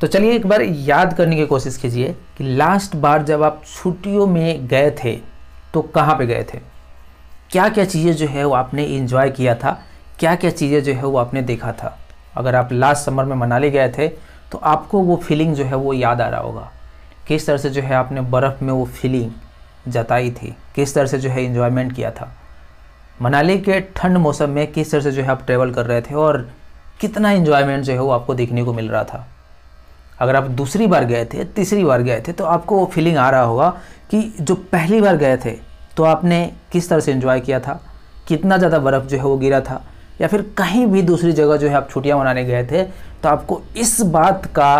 तो चलिए एक बार याद करने की कोशिश कीजिए कि लास्ट बार जब आप छुट्टियों में गए थे तो कहाँ पे गए थे क्या क्या चीज़ें जो है वो आपने इन्जॉय किया था क्या क्या चीज़ें जो है वो आपने देखा था अगर आप लास्ट समर में मनाली गए थे तो आपको वो फीलिंग जो है वो याद आ रहा होगा किस तरह से जो है आपने बर्फ़ में वो फीलिंग जताई थी किस तरह से जो है इन्जॉयमेंट किया था मनाली के ठंड मौसम में किस तरह से जो है आप ट्रेवल कर रहे थे और कितना इन्जॉयमेंट जो है वो आपको देखने को मिल रहा था अगर आप दूसरी बार गए थे तीसरी बार गए थे तो आपको वो फीलिंग आ रहा होगा कि जो पहली बार गए थे तो आपने किस तरह से इन्जॉय किया था कितना ज़्यादा बर्फ़ जो है वो गिरा था या फिर कहीं भी दूसरी जगह जो है आप छुट्टियाँ मनाने गए थे तो आपको इस बात का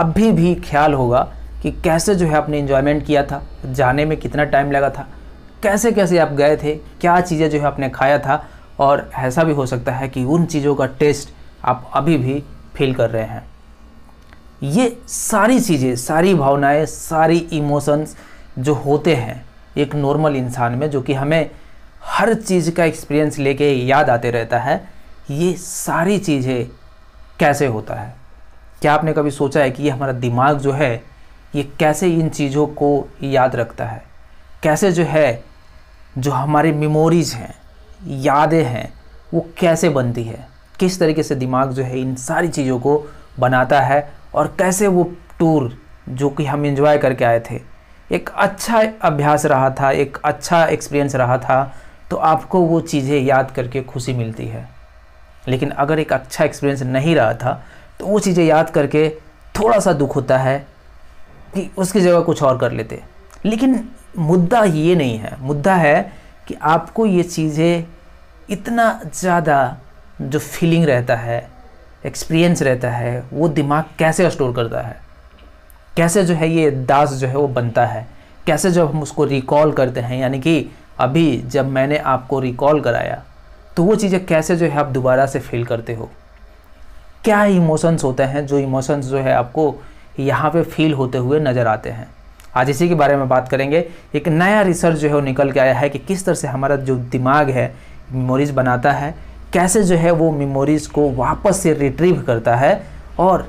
अभी भी ख्याल होगा कि कैसे जो है आपने इन्जॉयमेंट किया था जाने में कितना टाइम लगा था कैसे कैसे आप गए थे क्या चीज़ें जो है आपने खाया था और ऐसा भी हो सकता है कि उन चीज़ों का टेस्ट आप अभी भी फील कर रहे हैं ये सारी चीज़ें सारी भावनाएं सारी इमोशंस जो होते हैं एक नॉर्मल इंसान में जो कि हमें हर चीज़ का एक्सपीरियंस लेके याद आते रहता है ये सारी चीज़ें कैसे होता है क्या आपने कभी सोचा है कि ये हमारा दिमाग जो है ये कैसे इन चीज़ों को याद रखता है कैसे जो है जो हमारी मेमोरीज़ हैं यादें हैं वो कैसे बनती है किस तरीके से दिमाग जो है इन सारी चीज़ों को बनाता है और कैसे वो टूर जो कि हम इंजॉय करके आए थे एक अच्छा अभ्यास रहा था एक अच्छा एक्सपीरियंस रहा था तो आपको वो चीज़ें याद करके खुशी मिलती है लेकिन अगर एक अच्छा एक्सपीरियंस नहीं रहा था तो वो चीज़ें याद करके थोड़ा सा दुख होता है कि उसकी जगह कुछ और कर लेते लेकिन मुद्दा ये नहीं है मुद्दा है कि आपको ये चीज़ें इतना ज़्यादा जो फीलिंग रहता है एक्सपीरियंस रहता है वो दिमाग कैसे स्टोर करता है कैसे जो है ये दास जो है वो बनता है कैसे जब हम उसको रिकॉल करते हैं यानी कि अभी जब मैंने आपको रिकॉल कराया तो वो चीज़ें कैसे जो है आप दोबारा से फील करते हो क्या इमोशंस होते हैं जो इमोशंस जो है आपको यहाँ पे फील होते हुए नज़र आते हैं आज इसी के बारे में बात करेंगे एक नया रिसर्च जो है वो निकल के आया है कि किस तरह से हमारा जो दिमाग है मेमोरीज बनाता है कैसे जो है वो मेमोरीज़ को वापस से रिट्रीव करता है और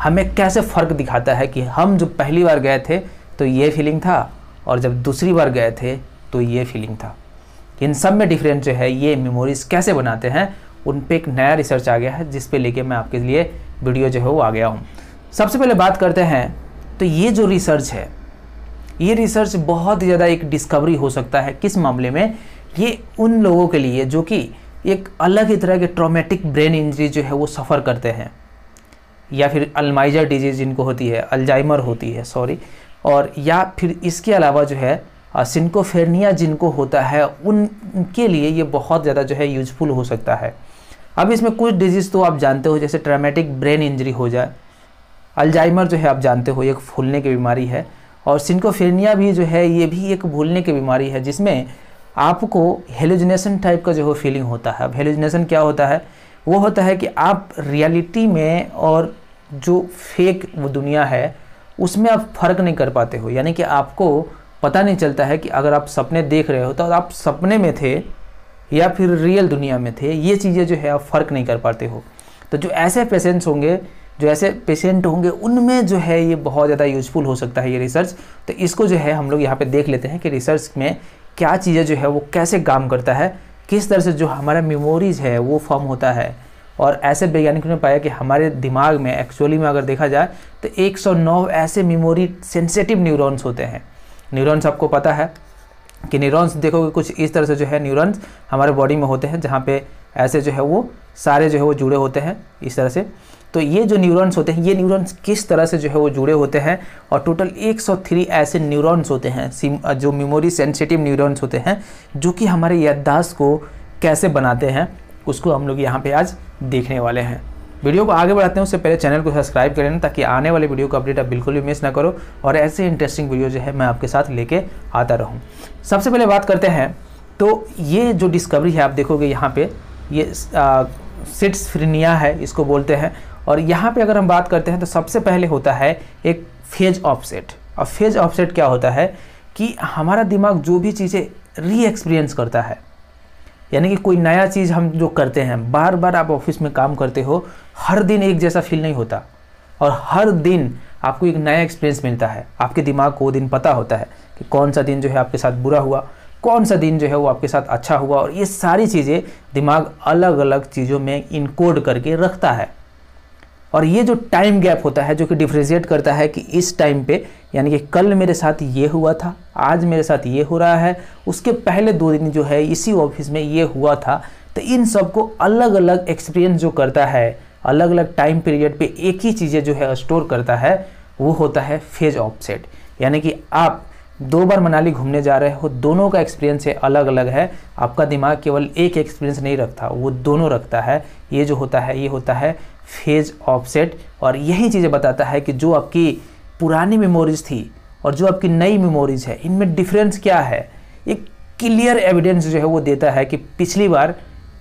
हमें कैसे फ़र्क दिखाता है कि हम जो पहली बार गए थे तो ये फीलिंग था और जब दूसरी बार गए थे तो ये फीलिंग था इन सब में डिफरेंस जो है ये मेमोरीज़ कैसे बनाते हैं उन पर एक नया रिसर्च आ गया है जिस पे लेके मैं आपके लिए वीडियो जो है वो आ गया हूँ सबसे पहले बात करते हैं तो ये जो रिसर्च है ये रिसर्च बहुत ज़्यादा एक डिस्कवरी हो सकता है किस मामले में ये उन लोगों के लिए जो कि एक अलग ही तरह के ट्रोमेटिक ब्रेन इंजरी जो है वो सफ़र करते हैं या फिर अलमाइजर डिजीज़ जिनको होती है अल्जाइमर होती है सॉरी और या फिर इसके अलावा जो है सिंकोफेरनिया जिनको होता है उनके लिए ये बहुत ज़्यादा जो है यूजफुल हो सकता है अब इसमें कुछ डिजीज़ तो आप जानते हो जैसे ट्रामेटिक ब्रेन इंजरी हो जाए अल्जाइमर जो है आप जानते हो एक फूलने की बीमारी है और सिंकोफेरनिया भी जो है ये भी एक भूलने की बीमारी है जिसमें आपको हेलोजिनेशन टाइप का जो हो फीलिंग होता है अब हेलोजिनेशन क्या होता है वो होता है कि आप रियलिटी में और जो फेक वो दुनिया है उसमें आप फर्क नहीं कर पाते हो यानी कि आपको पता नहीं चलता है कि अगर आप सपने देख रहे हो तो आप सपने में थे या फिर रियल दुनिया में थे ये चीज़ें जो है आप फ़र्क नहीं कर पाते हो तो जो ऐसे पेशेंट्स होंगे जो ऐसे पेशेंट होंगे उनमें जो है ये बहुत ज़्यादा यूजफुल हो सकता है ये रिसर्च तो इसको जो है हम लोग यहाँ पे देख लेते हैं कि रिसर्च में क्या चीज़ें जो है वो कैसे काम करता है किस तरह से जो हमारा मेमोरीज़ है वो फॉर्म होता है और ऐसे वैज्ञानिकों ने पाया कि हमारे दिमाग में एक्चुअली में अगर देखा जाए तो 109 ऐसे मेमोरी सेंसेटिव न्यूरॉन्स होते हैं न्यूरॉन्स आपको पता है कि न्यूरॉन्स देखोगे कुछ इस तरह से जो है न्यूरॉन्स हमारे बॉडी में होते हैं जहाँ पे ऐसे जो है वो सारे जो है वो जुड़े होते हैं इस तरह से तो ये जो न्यूरॉन्स होते हैं ये न्यूरॉन्स किस तरह से जो है वो जुड़े होते हैं और टोटल 103 ऐसे न्यूरॉन्स होते हैं जो मेमोरी सेंसिटिव न्यूरॉन्स होते हैं जो कि हमारे याददाश्त को कैसे बनाते हैं उसको हम लोग यहाँ पर आज देखने वाले हैं वीडियो को आगे बढ़ाते हैं उससे पहले चैनल को सब्सक्राइब करें ताकि आने वाले वीडियो का अपडेट आप बिल्कुल भी मिस ना करो और ऐसे इंटरेस्टिंग वीडियो जो है मैं आपके साथ लेके आता रहूँ सबसे पहले बात करते हैं तो ये जो डिस्कवरी है आप देखोगे यहाँ पे ये सिट्स फ्रिनिया है इसको बोलते हैं और यहाँ पे अगर हम बात करते हैं तो सबसे पहले होता है एक फेज ऑफसेट और फेज ऑफसेट क्या होता है कि हमारा दिमाग जो भी चीज़ें री एक्सपीरियंस करता है यानी कि कोई नया चीज़ हम जो करते हैं बार बार आप ऑफिस में काम करते हो हर दिन एक जैसा फील नहीं होता और हर दिन आपको एक नया एक्सपीरियंस मिलता है आपके दिमाग को वो दिन पता होता है कि कौन सा दिन जो है आपके साथ बुरा हुआ कौन सा दिन जो है वो आपके साथ अच्छा हुआ और ये सारी चीज़ें दिमाग अलग अलग चीज़ों में इनकोड करके रखता है और ये जो टाइम गैप होता है जो कि डिफ्रेंशिएट करता है कि इस टाइम पे यानी कि कल मेरे साथ ये हुआ था आज मेरे साथ ये हो रहा है उसके पहले दो दिन जो है इसी ऑफिस में ये हुआ था तो इन सबको अलग अलग एक्सपीरियंस जो करता है अलग अलग टाइम पीरियड पे एक ही चीज़ें जो है स्टोर करता है वो होता है फेज ऑफसेट यानी कि आप दो बार मनाली घूमने जा रहे हो दोनों का एक्सपीरियंस है अलग अलग है आपका दिमाग केवल एक एक्सपीरियंस नहीं रखता वो दोनों रखता है ये जो होता है ये होता है फेज ऑफसेट और यही चीज़ें बताता है कि जो आपकी पुरानी मेमोरीज थी और जो आपकी नई मेमोरीज है इनमें डिफरेंस क्या है एक क्लियर एविडेंस जो है वो देता है कि पिछली बार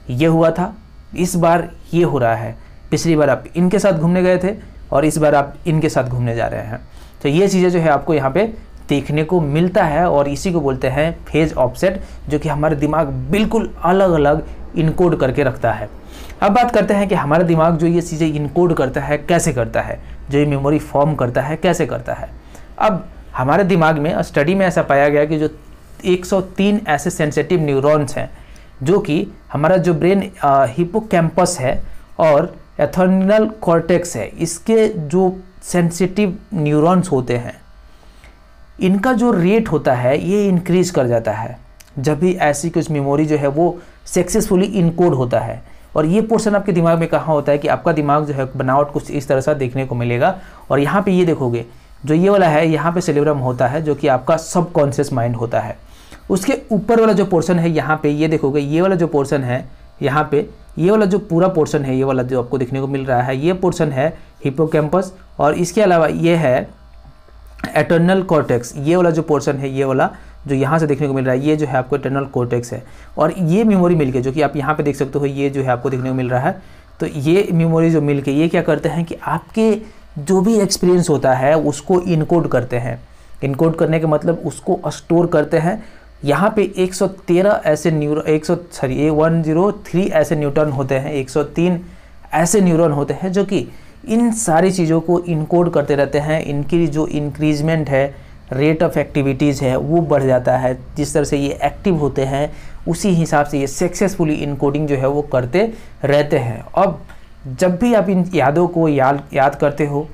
ये हुआ था इस बार ये हो रहा है पिछली बार आप इनके साथ घूमने गए थे और इस बार आप इनके साथ घूमने जा रहे हैं तो ये चीज़ें जो है आपको यहाँ पर देखने को मिलता है और इसी को बोलते हैं फेज ऑफसेट जो कि हमारा दिमाग बिल्कुल अलग अलग इनकोड करके रखता है अब बात करते हैं कि हमारा दिमाग जो ये चीज़ें इनकोड करता है कैसे करता है जो ये मेमोरी फॉर्म करता है कैसे करता है अब हमारे दिमाग में स्टडी में ऐसा पाया गया कि जो 103 ऐसे सेंसिटिव न्यूरॉन्स हैं जो कि हमारा जो ब्रेन हिपोकैम्पस है और एथर्नल कॉर्टेक्स है इसके जो सेंसिटिव न्यूरॉन्स होते हैं इनका जो रेट होता है ये इंक्रीज़ कर जाता है जब भी ऐसी कुछ मेमोरी जो है वो सक्सेसफुली इनकोड होता है और ये पोर्शन आपके दिमाग में कहाँ होता है कि आपका दिमाग जो है बनावट कुछ इस तरह से देखने को मिलेगा और यहाँ पे ये देखोगे जो ये वाला है यहाँ पे सेलिब्रम होता है जो कि आपका सबकॉन्शियस माइंड होता है उसके ऊपर वाला जो पोर्शन है यहाँ पे ये देखोगे ये वाला जो पोर्शन है यहाँ पे ये वाला जो पूरा पोर्शन है ये वाला जो आपको देखने को मिल रहा है ये पोर्शन है हिपोकैम्पस और इसके अलावा ये है एटर्नल कॉर्टेक्स ये वाला जो पोर्शन है ये वाला जो यहाँ से देखने को मिल रहा है ये जो है आपको एटर्नल कॉर्टेक्स है और ये मेमोरी मिलके जो कि आप यहाँ पे देख सकते हो ये जो है आपको देखने को मिल रहा है तो ये मेमोरी जो मिलके ये क्या करते हैं कि आपके जो भी एक्सपीरियंस होता है उसको इनकोड करते हैं इनकोड करने का मतलब उसको स्टोर करते हैं यहाँ पे 113 ऐसे न्यूरो सौ सॉरी थ्री ऐसे न्यूटन होते हैं 103 ऐसे न्यूरॉन होते हैं जो कि इन सारी चीज़ों को इनकोड करते रहते हैं इनकी जो इंक्रीजमेंट है रेट ऑफ एक्टिविटीज़ है वो बढ़ जाता है जिस तरह से ये एक्टिव होते हैं उसी हिसाब से ये सक्सेसफुली इनकोडिंग जो है वो करते रहते हैं अब जब भी आप इन यादों को याद याद करते हो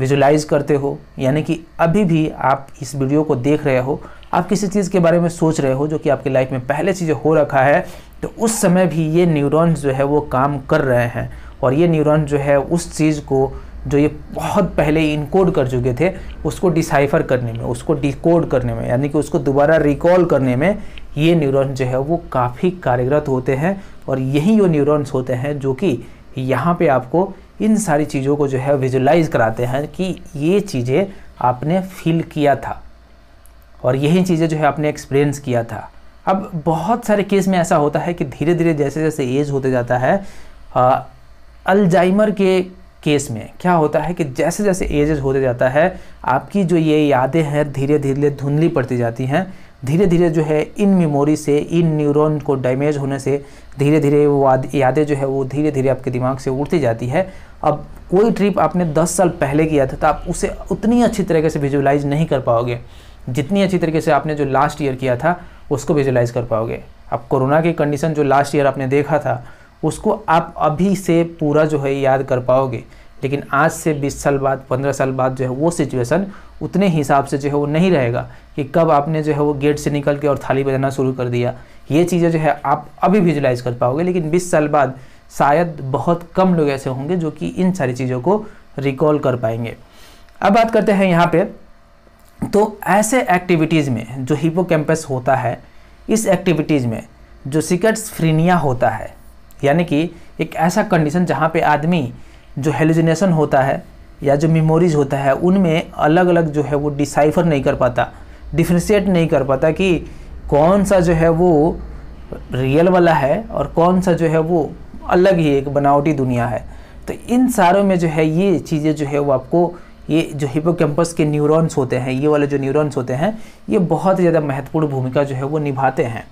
विजुलाइज करते हो यानी कि अभी भी आप इस वीडियो को देख रहे हो आप किसी चीज़ के बारे में सोच रहे हो जो कि आपकी लाइफ में पहले चीज़ें हो रखा है तो उस समय भी ये न्यूरॉन्स जो है वो काम कर रहे हैं और ये न्यूरॉन जो है उस चीज़ को जो ये बहुत पहले इनकोड कर चुके थे उसको डिसाइफर करने में उसको डिकोड करने में यानी कि उसको दोबारा रिकॉल करने में ये न्यूरॉन्स जो है वो काफ़ी कार्यरत होते हैं और यही वो न्यूरॉन्स होते हैं जो कि यहाँ पे आपको इन सारी चीज़ों को जो है विजुलाइज कराते हैं कि ये चीज़ें आपने फील किया था और यही चीज़ें जो है आपने एक्सपीरियंस किया था अब बहुत सारे केस में ऐसा होता है कि धीरे धीरे जैसे जैसे एज होते जाता है आ, अल्जाइमर के केस में क्या होता है कि जैसे जैसे एजेस होते जाता है आपकी जो ये यादें हैं धीरे धीरे धुंधली पड़ती जाती हैं धीरे धीरे जो है इन मेमोरी से इन न्यूरॉन को डैमेज होने से धीरे धीरे वो यादें जो है वो धीरे धीरे आपके दिमाग से उड़ती जाती है अब कोई ट्रिप आपने 10 साल पहले किया था तो आप उसे उतनी अच्छी तरीके से विजुलाइज नहीं कर पाओगे जितनी अच्छी तरीके से आपने जो लास्ट ईयर किया था उसको विजुलाइज कर पाओगे अब कोरोना की कंडीशन जो लास्ट ईयर आपने देखा था उसको आप अभी से पूरा जो है याद कर पाओगे लेकिन आज से 20 साल बाद 15 साल बाद जो है वो सिचुएशन उतने हिसाब से जो है वो नहीं रहेगा कि कब आपने जो है वो गेट से निकल के और थाली बजाना शुरू कर दिया ये चीज़ें जो है आप अभी विजुलाइज कर पाओगे लेकिन 20 साल बाद शायद बहुत कम लोग ऐसे होंगे जो कि इन सारी चीज़ों को रिकॉल कर पाएंगे अब बात करते हैं यहाँ पर तो ऐसे एक्टिविटीज़ में जो हिपो होता है इस एक्टिविटीज़ में जो सिकट्स फ्रीनिया होता है यानी कि एक ऐसा कंडीशन जहाँ पे आदमी जो हेलुजिनेशन होता है या जो मेमोरीज होता है उनमें अलग अलग जो है वो डिसाइफर नहीं कर पाता डिफ्रेंशिएट नहीं कर पाता कि कौन सा जो है वो रियल वाला है और कौन सा जो है वो अलग ही एक बनावटी दुनिया है तो इन सारों में जो है ये चीज़ें जो है वो आपको ये जो हिपोकैम्पस के न्यूरॉन्स होते हैं ये वाले जो न्यूरॉन्स होते हैं ये बहुत ज़्यादा महत्वपूर्ण भूमिका जो है वो निभाते हैं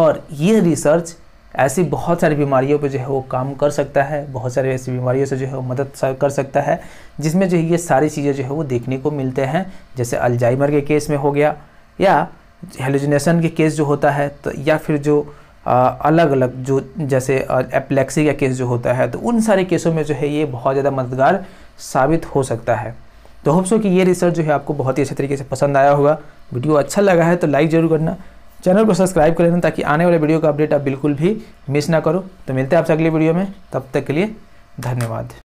और ये रिसर्च ऐसी बहुत सारी बीमारियों पे जो है वो काम कर सकता है बहुत सारी ऐसी बीमारियों से जो है वो मदद कर सकता है जिसमें जो है ये सारी चीज़ें जो है वो देखने को मिलते हैं जैसे अल्जाइमर के केस में हो गया या हेलोजिनेशन के केस जो होता है तो या फिर जो आ, अलग अलग जो जैसे एप्लेक्सी का केस जो होता है तो उन सारे केसों में जो है ये बहुत ज़्यादा मददगार साबित हो सकता है तो होप्सो कि ये रिसर्च जो है आपको बहुत ही अच्छे तरीके से पसंद आया होगा वीडियो अच्छा लगा है तो लाइक ज़रूर करना चैनल को सब्सक्राइब कर लेना ताकि आने वाले वीडियो का अपडेट आप बिल्कुल भी मिस ना करो तो मिलते हैं आपसे अगले वीडियो में तब तक के लिए धन्यवाद